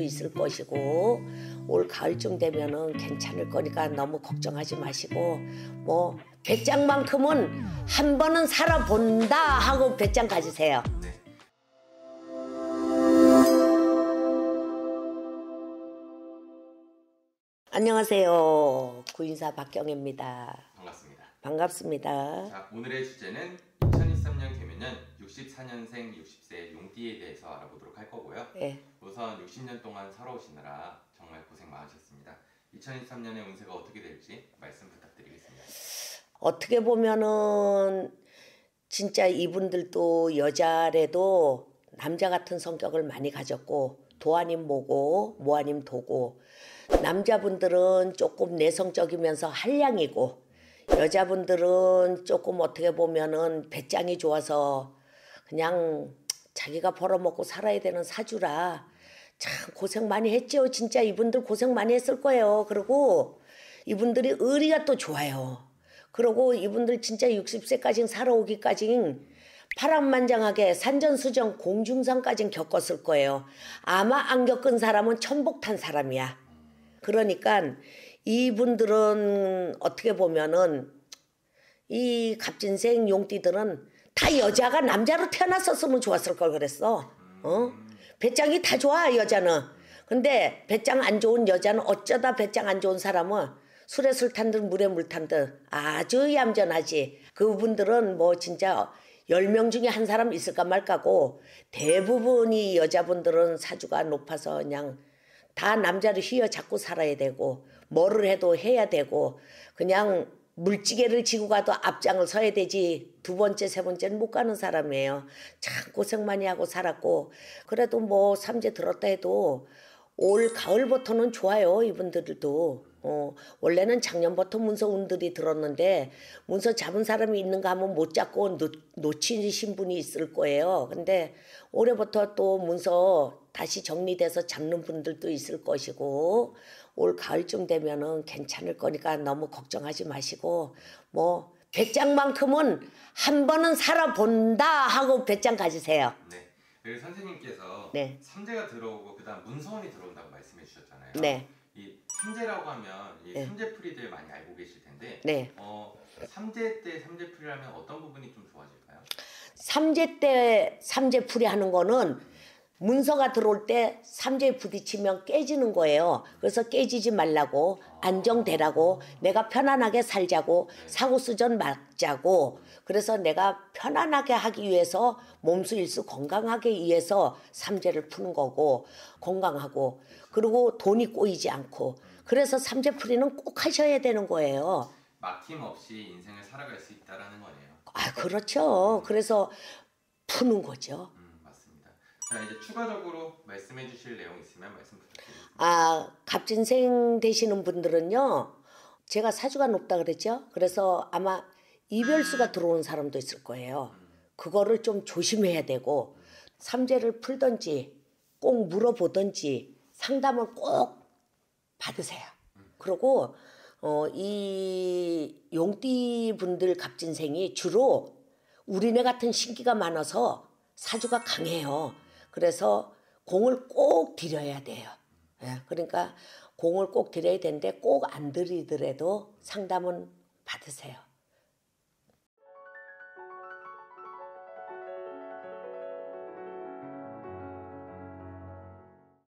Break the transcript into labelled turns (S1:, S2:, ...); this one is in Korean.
S1: 수도 있을 것이고 올 가을쯤 되면은 괜찮을 거니까 너무 걱정하지 마시고 뭐 배짱만큼은 한 번은 살아본다 하고 배짱 가지세요. 네. 안녕하세요. 구인사 박경혜입니다. 반갑습니다. 반갑습니다.
S2: 자, 오늘의 주제는 2023년 개면년 64년생 60세 용띠에 대해서 알아보도록 할 거고요. 네. 우선 60년 동안 살아오시느라 정말 고생 많으셨습니다. 2023년의 운세가 어떻게 될지 말씀 부탁드리겠습니다.
S1: 어떻게 보면은 진짜 이분들도 여자래도 남자 같은 성격을 많이 가졌고 도아님 모고 모아님 도고 남자분들은 조금 내성적이면서 한량이고 여자분들은 조금 어떻게 보면은 배짱이 좋아서 그냥 자기가 벌어먹고 살아야 되는 사주라 참 고생 많이 했죠 진짜 이분들 고생 많이 했을 거예요. 그리고 이분들이 의리가 또 좋아요. 그러고 이분들 진짜 60세까지 살아오기까지 파란만장하게 산전수전 공중상까지 겪었을 거예요. 아마 안 겪은 사람은 천복 탄 사람이야. 그러니까 이분들은 어떻게 보면은 이 갑진생 용띠들은 다 여자가 남자로 태어났었으면 좋았을 걸 그랬어. 어? 배짱이 다 좋아 여자는. 근데 배짱 안 좋은 여자는 어쩌다 배짱 안 좋은 사람은 술에 술 탄 듯 물에 물 탄 듯 아주 얌전하지. 그분들은 뭐 진짜 10명 중에 한 사람 있을까 말까고 대부분이 여자분들은 사주가 높아서 그냥 다 남자를 휘어잡고 살아야 되고 뭐를 해도 해야 되고 그냥 물찌개를 지고 가도 앞장을 서야 되지 두 번째 세 번째는 못 가는 사람이에요. 참 고생 많이 하고 살았고 그래도 뭐 삼재 들었다 해도 올 가을부터는 좋아요 이분들도 어, 원래는 작년부터 문서운들이 들었는데 문서 잡은 사람이 있는가 하면 못 잡고 놓, 놓치신 분이 있을 거예요. 근데 올해부터 또 문서 다시 정리돼서 잡는 분들도 있을 것이고 올 가을쯤 되면은 괜찮을 거니까 너무 걱정하지 마시고 뭐 배짱만큼은 한 번은 살아본다 하고 배짱 가지세요. 네.
S2: 그 선생님께서 네. 삼재가 들어오고 그다음 문서원이 들어온다고 말씀해 주셨잖아요. 네. 이 삼재라고 하면 이 네. 삼재풀이들 많이 알고 계실 텐데 네. 어, 삼재 때 삼재풀이라면 어떤 부분이 좀 좋아질까요?
S1: 삼재 때 삼재풀이 하는 거는 문서가 들어올 때 삼재에 부딪히면 깨지는 거예요. 그래서 깨지지 말라고 안정되라고 내가 편안하게 살자고 사고수전 막자고 그래서 내가 편안하게 하기 위해서 몸수 일수 건강하게 위해서 삼재를 푸는 거고 건강하고 그리고 돈이 꼬이지 않고 그래서 삼재풀이는 꼭 하셔야 되는 거예요.
S2: 막힘없이 인생을 살아갈 수 있다라는 거네요.
S1: 아 그렇죠. 그래서 푸는 거죠.
S2: 자 이제 추가적으로 말씀해 주실 내용 있으면 말씀
S1: 부탁드립니다. 아 갑진생 되시는 분들은요. 제가 사주가 높다 그랬죠. 그래서 아마 이별수가 들어온 사람도 있을 거예요. 그거를 좀 조심해야 되고 삼재를 풀든지 꼭 물어보든지 상담을 꼭 받으세요. 그리고 어, 이 용띠 분들 갑진생이 주로 우리네 같은 신기가 많아서 사주가 강해요. 그래서 공을 꼭 들여야 돼요. 예, 그러니까 공을 꼭 드려야 되는데 꼭 안들이더라도 상담은 받으세요.